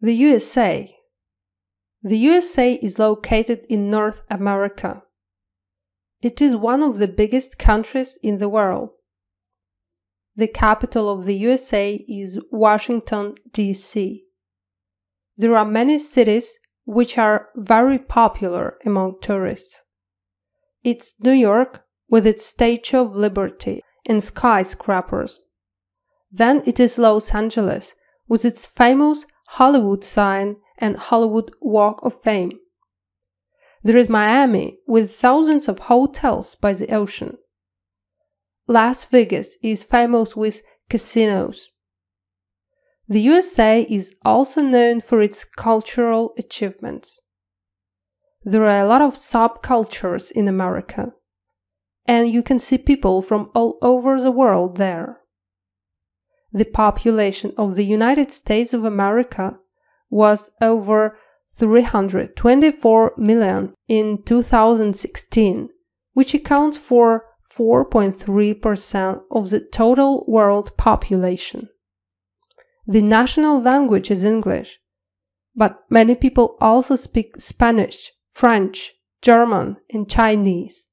The USA. The USA is located in North America. It is one of the biggest countries in the world. The capital of the USA is Washington, D.C. There are many cities which are very popular among tourists. It's New York with its Statue of Liberty and skyscrapers. Then it is Los Angeles with its famous Hollywood sign, and Hollywood Walk of Fame. There is Miami with thousands of hotels by the ocean. Las Vegas is famous with casinos. The USA is also known for its cultural achievements. There are a lot of subcultures in America, and you can see people from all over the world there the population of the United States of America was over 324 million in 2016, which accounts for 4.3% of the total world population. The national language is English, but many people also speak Spanish, French, German, and Chinese.